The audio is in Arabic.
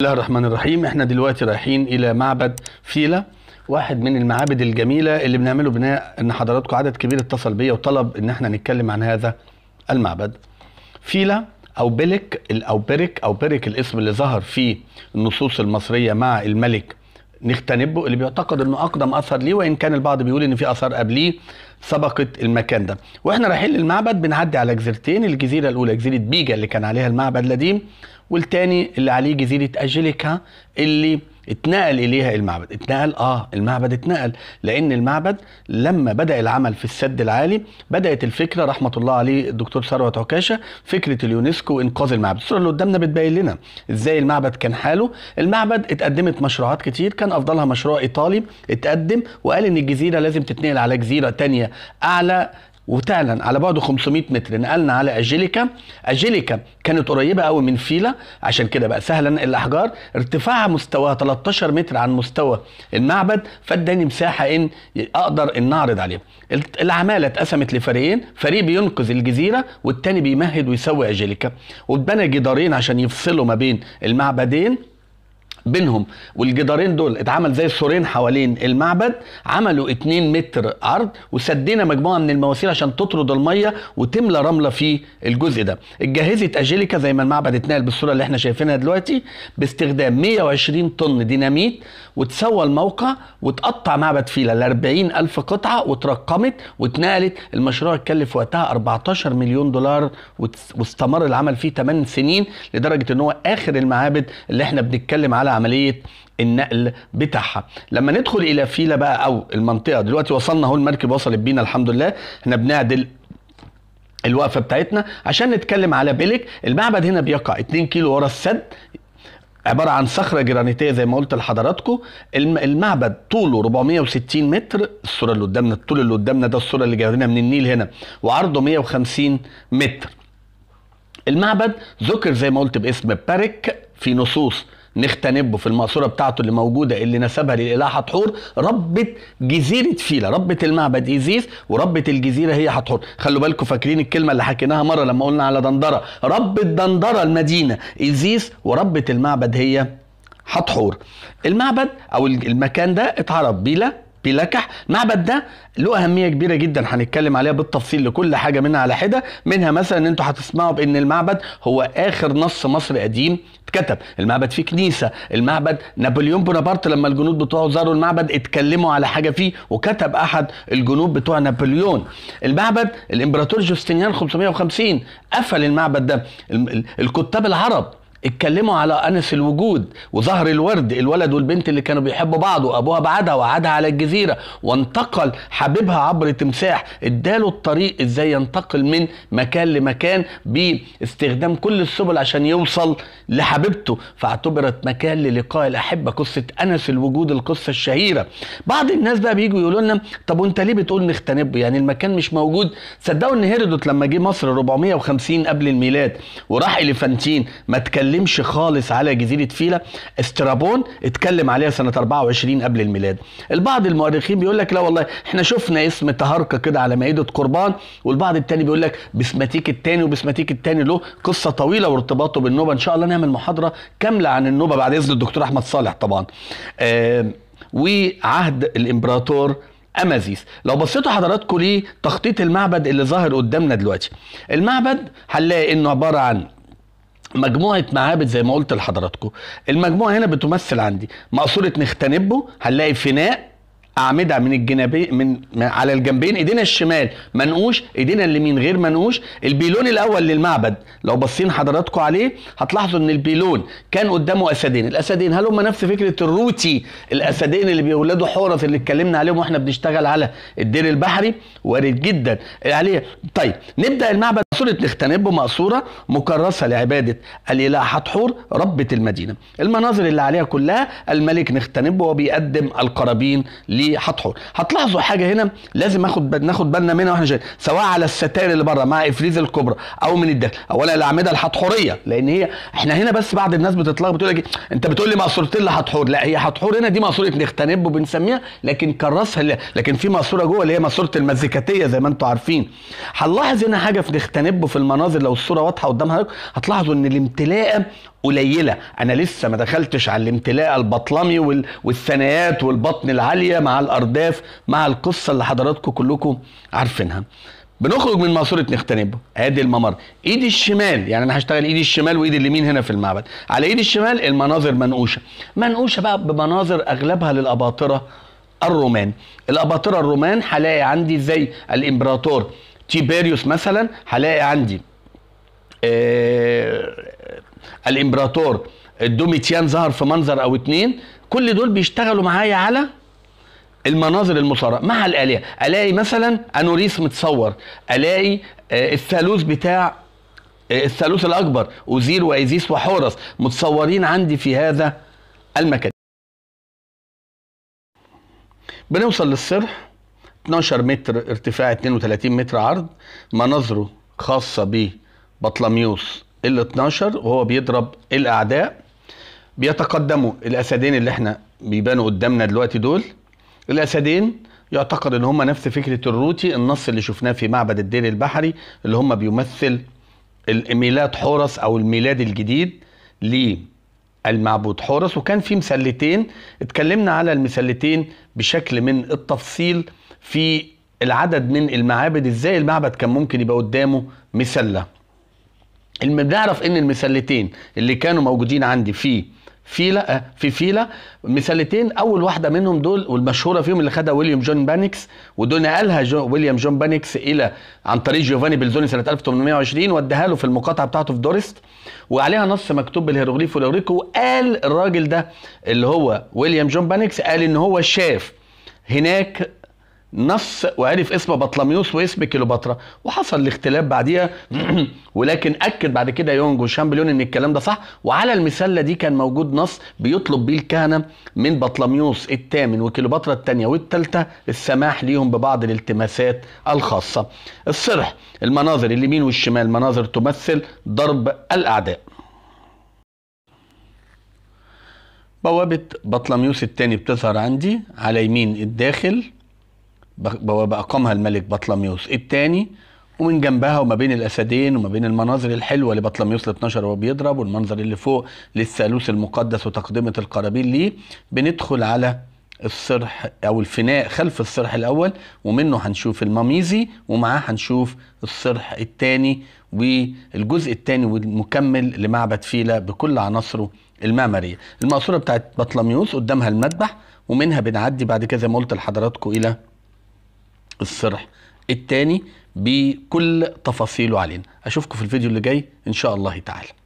بسم الله الرحمن الرحيم احنا دلوقتي رايحين الى معبد فيلا واحد من المعابد الجميله اللي بنعمله بناء ان حضراتكم عدد كبير اتصل بيا وطلب ان احنا نتكلم عن هذا المعبد فيلا او بلك او بيرك او بيرك الاسم اللي ظهر في النصوص المصريه مع الملك نغتنبه اللي بيعتقد انه اقدم اثر ليه وان كان البعض بيقول ان في اثار قبليه سبقت المكان ده واحنا رايحين للمعبد بنعدي على جزيرتين الجزيره الاولى جزيره بيجا اللي كان عليها المعبد القديم والتاني اللي عليه جزيره اجيليكا اللي اتنقل اليها المعبد اتنقل اه المعبد اتنقل لان المعبد لما بدا العمل في السد العالي بدات الفكره رحمه الله عليه الدكتور ثروت عكاشه فكره اليونسكو انقاذ المعبد الصوره اللي قدامنا بتبين لنا ازاي المعبد كان حاله المعبد اتقدمت مشروعات كتير كان افضلها مشروع ايطالي اتقدم وقال ان الجزيره لازم تتنقل على جزيره تانية اعلى وفعلا على بعد 500 متر نقلنا على اجيليكا اجيليكا كانت قريبه قوي من فيلا عشان كده بقى سهلا الاحجار ارتفاعها مستواها 13 متر عن مستوى المعبد فاداني مساحه ان اقدر ان اعرض عليها العماله اتقسمت لفريقين فريق بينقذ الجزيره والتاني بيمهد ويسوي اجيليكا واتبنى جدارين عشان يفصلوا ما بين المعبدين بينهم والجدارين دول اتعمل زي السورين حوالين المعبد عملوا 2 متر عرض وسدينا مجموعه من المواسير عشان تطرد الميه وتملى رمله في الجزء ده اتجهزت اجيليكا زي ما المعبد اتنقل بالصوره اللي احنا شايفينها دلوقتي باستخدام 120 طن ديناميت وتسوى الموقع وتقطع معبد فيلا ل 40 الف قطعه وترقمت واتنقلت المشروع اتكلف وقتها 14 مليون دولار واستمر العمل فيه 8 سنين لدرجه ان هو اخر المعابد اللي احنا بنتكلم على عمليه النقل بتاعها لما ندخل الى فيلا بقى او المنطقه دلوقتي وصلنا اهو المركب وصلت بينا الحمد لله احنا بنعدل الوقفه بتاعتنا عشان نتكلم على بيلك المعبد هنا بيقع 2 كيلو ورا السد عبارة عن صخرة جرانيتية زي ما قلت لحضراتكم المعبد طوله 460 متر الصورة اللي قدامنا الطول اللي قدامنا ده الصورة اللي جايبينها من النيل هنا وعرضه 150 متر المعبد ذكر زي ما قلت باسم بارك في نصوص نختنبه في المقصورة بتاعته اللي موجودة اللي نسبها للإله حتحور ربة جزيرة فيلا ربة المعبد إيزيس وربة الجزيرة هي حتحور خلوا بالكم فاكرين الكلمة اللي حكيناها مرة لما قلنا على دندرة ربة دندرة المدينة إيزيس وربة المعبد هي حتحور المعبد أو المكان ده اتعرف بيلا بيلكح معبد ده له اهميه كبيره جدا هنتكلم عليها بالتفصيل لكل حاجه منها على حده منها مثلا انتوا هتسمعوا بان المعبد هو اخر نص مصري قديم اتكتب المعبد فيه كنيسه المعبد نابليون بونابرت لما الجنود بتوعه زاروا المعبد اتكلموا على حاجه فيه وكتب احد الجنود بتوع نابليون المعبد الامبراطور جوستينيان 550 قفل المعبد ده الكتاب العرب اتكلموا على انس الوجود وظهر الورد الولد والبنت اللي كانوا بيحبوا بعض وابوها بعدها وقعدها على الجزيره وانتقل حبيبها عبر تمساح اداله الطريق ازاي ينتقل من مكان لمكان باستخدام كل السبل عشان يوصل لحبيبته فاعتبرت مكان للقاء الاحبه قصه انس الوجود القصه الشهيره بعض الناس بقى بييجوا يقولوا لنا طب وانت ليه بتقول نختنبه يعني المكان مش موجود صدقوا ان هيرودوت لما جه مصر 450 قبل الميلاد وراح اليفانتين ما اتكلمش اتكلمش خالص على جزيره فيلا استرابون اتكلم عليها سنه 24 قبل الميلاد البعض المؤرخين بيقول لك لا والله احنا شفنا اسم تهركه كده على مائده قربان والبعض التاني بيقول لك بسماتيك التاني وبسماتيك التاني له قصه طويله وارتباطه بالنوبه ان شاء الله نعمل محاضره كامله عن النوبه بعد اذن الدكتور احمد صالح طبعا آه وعهد الامبراطور امازيس لو بصيتوا حضراتكم ليه تخطيط المعبد اللي ظاهر قدامنا دلوقتي المعبد هنلاقي انه عباره عن مجموعه معابد زي ما قلت لحضراتكم المجموعه هنا بتمثل عندي مقصوره نختنبه هنلاقي فناء اعمده من الجنبين من على الجنبين ايدينا الشمال منقوش ايدينا اليمين غير منقوش البيلون الاول للمعبد لو باصين حضراتكم عليه هتلاحظوا ان البيلون كان قدامه اسدين الاسدين هل هم نفس فكره الروتي الاسدين اللي بيولدوا حورس اللي اتكلمنا عليهم واحنا بنشتغل على الدير البحري وارد جدا عليه طيب نبدا المعبد مقصورة نختنب مقصورة مكرسة لعبادة الإله حتحور ربة المدينة المناظر اللي عليها كلها الملك نختنب وهو بيقدم القرابين لحتحور هتلاحظوا حاجة هنا لازم اخد ناخد بالنا منها واحنا شايفين سواء على الستائر اللي بره مع افريز الكبرى او من الداخل اولا الاعمده الحتحوريه لان هي احنا هنا بس بعض الناس بتتلخبط بتقول لك إيه؟ انت بتقول لي مقصورتين لحتحور لا هي حتحور هنا دي مقصوره نختنب وبنسميها لكن كرسها لكن في مقصوره جوه اللي هي مقصوره المزيكاتيه زي ما انتم عارفين هنلاحظ هنا حاجه في نختنب هتنبوا في المناظر لو الصوره واضحه قدام حضرتك هتلاحظوا ان الامتلاءه قليله انا لسه ما دخلتش على الامتلاء البطلمي والثنايات والبطن العاليه مع الارداف مع القصه اللي حضراتكم كلكم عارفينها بنخرج من ماسوره نختنبو ادي الممر ايدي الشمال يعني انا هشتغل ايدي الشمال وايدي اليمين هنا في المعبد على ايدي الشمال المناظر منقوشه منقوشه بقى بمناظر اغلبها للاباطره الرومان الاباطره الرومان هلاقي عندي زي الامبراطور تيبيريوس مثلا هلاقي عندي آه الامبراطور الدوميتيان ظهر في منظر او اتنين كل دول بيشتغلوا معايا على المناظر المصارعة مع الآلهة ألاقي مثلا أنوريس متصور ألاقي آه الثالوث بتاع آه الثالوث الأكبر أوزير وأيزيس وحورس متصورين عندي في هذا المكان بنوصل للصرح 12 متر ارتفاع 32 متر عرض مناظره خاصه ببطلميوس ال 12 وهو بيضرب الاعداء بيتقدموا الاسدين اللي احنا بيبانوا قدامنا دلوقتي دول الاسدين يعتقد ان هم نفس فكره الروتي النص اللي شفناه في معبد الدير البحري اللي هم بيمثل ميلاد حورس او الميلاد الجديد ليه المعبود حورس وكان في مسلتين اتكلمنا على المسلتين بشكل من التفصيل في العدد من المعابد ازاي المعبد كان ممكن يبقى قدامه مسله بنعرف ان المسلتين اللي كانوا موجودين عندي في فيلا آه، في فيلا مثالتين اول واحده منهم دول والمشهوره فيهم اللي خدها ويليام جون بانكس ودول نقلها جو ويليام جون بانكس الى عن طريق جيوفاني بلزوني سنه 1820 واداها له في المقاطعه بتاعته في دورست وعليها نص مكتوب بالهيروغليف والاوريكو وقال الراجل ده اللي هو ويليام جون بانكس قال ان هو شاف هناك نص وعرف اسم بطلميوس واسم كيلوباترا وحصل الاختلاف بعديها ولكن اكد بعد كده يونج وشامبليون ان الكلام ده صح وعلى المسله دي كان موجود نص بيطلب بيه الكهنه من بطلميوس الثامن وكيلوباترا الثانيه والثالثه السماح ليهم ببعض الالتماسات الخاصه. الصرح المناظر اليمين والشمال مناظر تمثل ضرب الاعداء. بوابه بطلميوس الثاني بتظهر عندي على يمين الداخل بوابة أقامها الملك بطلميوس الثاني ومن جنبها وما بين الأسدين وما بين المناظر الحلوة لبطلميوس ال 12 وهو بيضرب والمنظر اللي فوق للثالوث المقدس وتقدمة القرابين ليه بندخل على الصرح او الفناء خلف الصرح الاول ومنه هنشوف الماميزي ومعاه هنشوف الصرح الثاني والجزء الثاني والمكمل لمعبد فيلا بكل عناصره المعماريه المقصوره بتاعت بطلميوس قدامها المذبح ومنها بنعدي بعد كده زي ما قلت لحضراتكم الى الصرح التاني بكل تفاصيله علينا اشوفكم في الفيديو اللي جاي ان شاء الله تعالى